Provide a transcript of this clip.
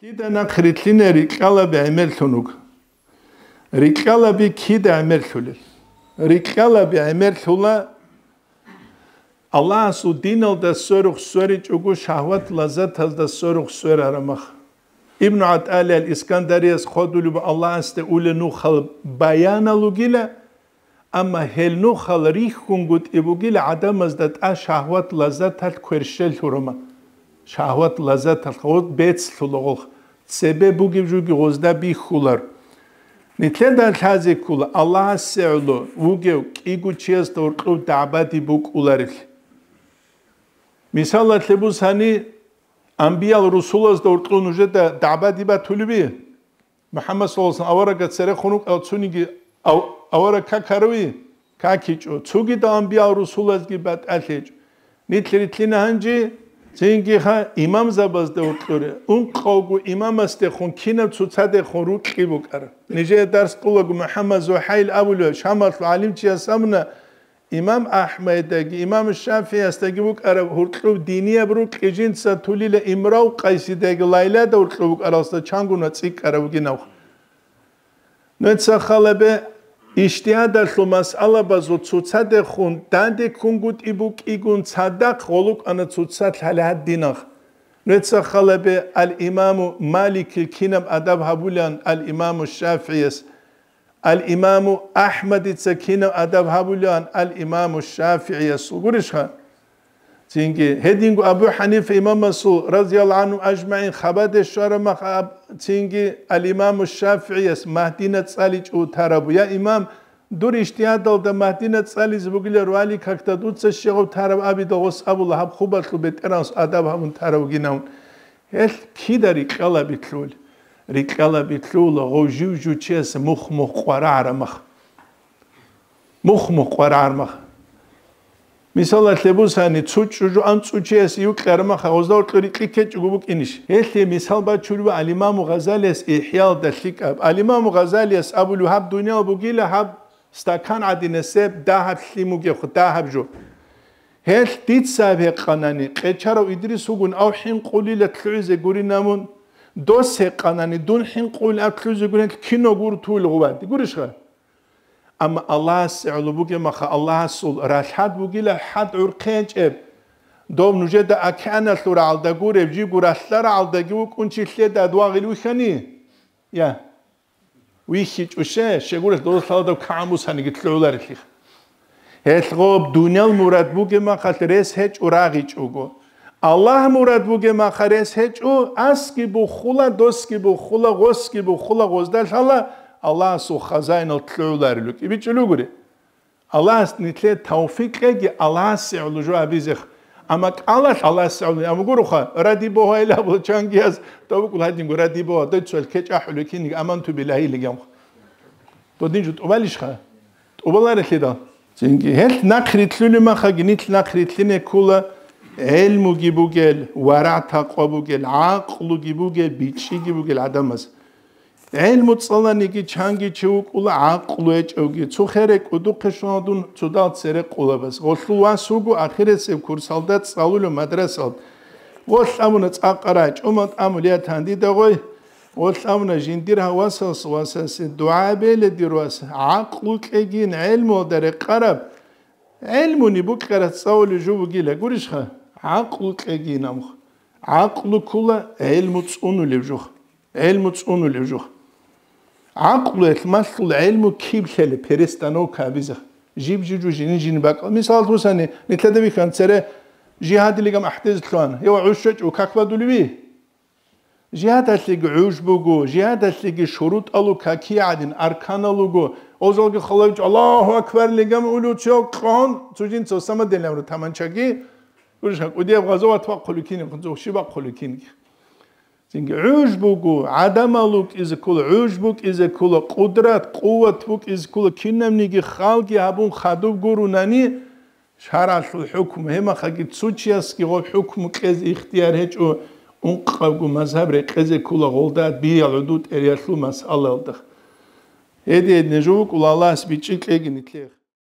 დიდანა ქრისტინერი ყალაბი ემერთუნუკ რიყალაბი კიდა ემერთული რიყალაბი ემერთულა ალას უდინალ და სურუხ სური ჯუგუ შაჰვათ ლაზათალ და სურუხ სურ არამახ იბნუ ატალი ალ ისკანდარიას ხოდული ბა ალას და ულე ნუ ხალ ბაიანა ლუგილა ამა ჰელ ნუ ხალ რიხ გუნგუტ იბუგილა ადამას და ტა შაჰვათ ლაზათალ ქერშელ ჰურმა შაჰვათ ლაზათალ ხოდ ბეც ლუგულ sebebugi jugi gozda bi khular nitlen dan khaze kula allah sa'lu uge igu chies torqu dabati bu kular misal atlebu sani ambial rusulas torqu nuje da dabati ba tulbi muhammad sallallahu alaihi wasallam awara gatsere khunu qatsuni gi awara kakarwi kakicho tsugi da ambial rusulas gi bat alhej nitlitlina hanji ჩინკი ხა იმამზაბას და უკრე უნ ყოგუ იმამასტე ხონ ქინა ცუცადე ხონ რუკი ბუკარ ნიჟე დარს ყულაგ მუჰამმად ზუჰაილ აბულ შამალ ალიმჩი ასამნა იმამ აჰმედაგი იმამ შაფიასტაგი ბუკარ ჰურტლუ დინია ბრუ ყიჯინცა თულილე იმრავ ყაისიდაგი ლაილა და ურტლუ ბუკარ ასა ჩანგუნა ციკარა ბუგინავ ნეცა ხალებე ისტიადა სომას ალაბაზო ცუცადე ხუნ დანდე კუნგუტ იბუკ იგუნ ცადა ხოლუკ ანა ცუცა თალადინახ ნეცა ხალაბე ალ იმამუ მალიკ ალ კინამ ადაბ ჰაბულან ალ იმამუ შაფიის ალ იმამუ აჰმედი ცა კინამ ადაბ ჰაბულან ალ იმამუ შაფიის გურიშხან Çünkü hedin Abu Hanife İmam Mesul radıyallahu anhu ecmaîn habade şara mahab çünkü Al İmam Şafii es Mahdine Salic u tarabu ya İmam dur ihtiyat da da Mahdine Salic bugüle rali kakta dutsa şeğu tarab abi da gos Abdullah hab khubat lu betrans adab hamun tarab ginaun el kidari qalabi tlul ri qalabi tlul o juju ches mukh mukh qara armakh mukh mukh qara armakh მისალათლებუსანი ცუჭუჭუ ან ცუჭიეს იუკერმა ხაოზდა ორტყირი ყიქე ჭუგუბ კინიში ესე მისალბა ჩურვა ალიმამუ ღაზალეს იჰიალ და ლიკა ალიმამუ ღაზალეს აბულ ჰაბ დუნია ბუგილა ჰაბ სტაკან ადინესე დაჰაბ ლიმუ გეხ დაჰაბ ჯუ ჰელ დიცსავე ყანანი ყეჩარო იდრის უგუნ აუ ჰინ ყულილა თლუზე გურინამუნ დოსე ყანანი დუნ ჰინ ყულა თლუზე გურინ კინო გურთულ ღვა დიგურიშა ამ ალას ალუბუგე მახა ალასულ რაჰად ბუგილა ჰად ურქენჭებ დომ ნუჟე და აკანა სურა ალდა გურებ ჯი გურასლარა ალდა გი უკუნჩილე და დვაღილ უშანი ია ვიში ჭუშე შეგურე დოსალა და კამუსანი გიტლულარი ხი ჰესღობ დუნელ მურად ბუგე მახა რეს ჰეჭ ურაღი ჭუგო ალლაჰ მურად ბუგე მახა რეს ჰეჭ ასკი ბუ ხულა დოსკი ბუ ხულა გოსკი ბუ ხულა გოსდა შალა Allah's o khazain otlularluk ibiçulugri. Allah's nitle tawfiqegi Allah's ulujo abizix. Ama qalash Allah's ulujo amugurukha radiboha ila bu changiyas tawukuladin guradiboha detsel keçahulukin amantu billahi ligam. Todinjut ovalishkha. Tobalarekhida. Çünkü hel nakhritlulu makha ginit nakhritline kula elmugibugel varata qobugel aqlugibugel biçigibugel adamas. ელ მოწალანი კი ჩანგი ჩეუკულა აყლუე ჭოგი ცუ ხერე კუდუ ქეშონადუნ ცუდა წერე ყულებას ოხლუა სუგუ ახირესე ქურსალ და წავულო მადრასალ ოხლამუნა წაყარა ჭომოთ ამულია თანდი დაღოი ოხლამუნა ჟინდი რავასოს ვასასე დუაბელე დიროს აყლუ კეგინ ელ მოდერე ყარაბ ელმუნი ბუკერა წავული ჟუბგილე გურიშხა აყლუ კეგინ ამხ აყლუ ქულა ელმუ წუნული ჟუხ ელმუ წუნული ჟუხ აკლუეთ მას ლელმ ქიბშელი ფერესტანო ქავიზ ჟიბჯუჯუ ჟინჯინ ბაკ მისალ თუსანი ნითლადები ხან წერე ჟიჰადილი გამ აჰდეზ თლან ია უშჭუ ჩუ ქაკბადული ვი ჟიჰადასი გუშბუგუ ჟიჰადასი შურუტ ალუ ქაკი ადინ არკანალუგუ ოზალგი ხოლავი ალაჰუ აკბარ ლიგამ ულუ ჩო ყონ ჩუჯინ ცოსამა დელამრო თამანჩაგი ურშა ყუდი აბღაზო ვათვა ყოლიკინ ყუძო შიბა ყოლიკინ ძინგი უშბუგუ ადამალუკ იზ კულ უშბუკ იზ კულ ყუდრათ ყუვათუკ იზ კულ ქინემნიგი ხალგი აბუნ ხადუბ გურუნანი შარალ ჰუკმ ჰემა ხაგი ცუჩიასკი ღო ჰუკმ ყეზ იხტიარ ჰეჭუ უნ ყავგუ მაზაბრე ყეზე კულა ღოლდა ბიალუდუ ტერიასლუ მასალალდა ედი ედნე ჟუკ ულალას ბიჭი ყეგინი თლიხ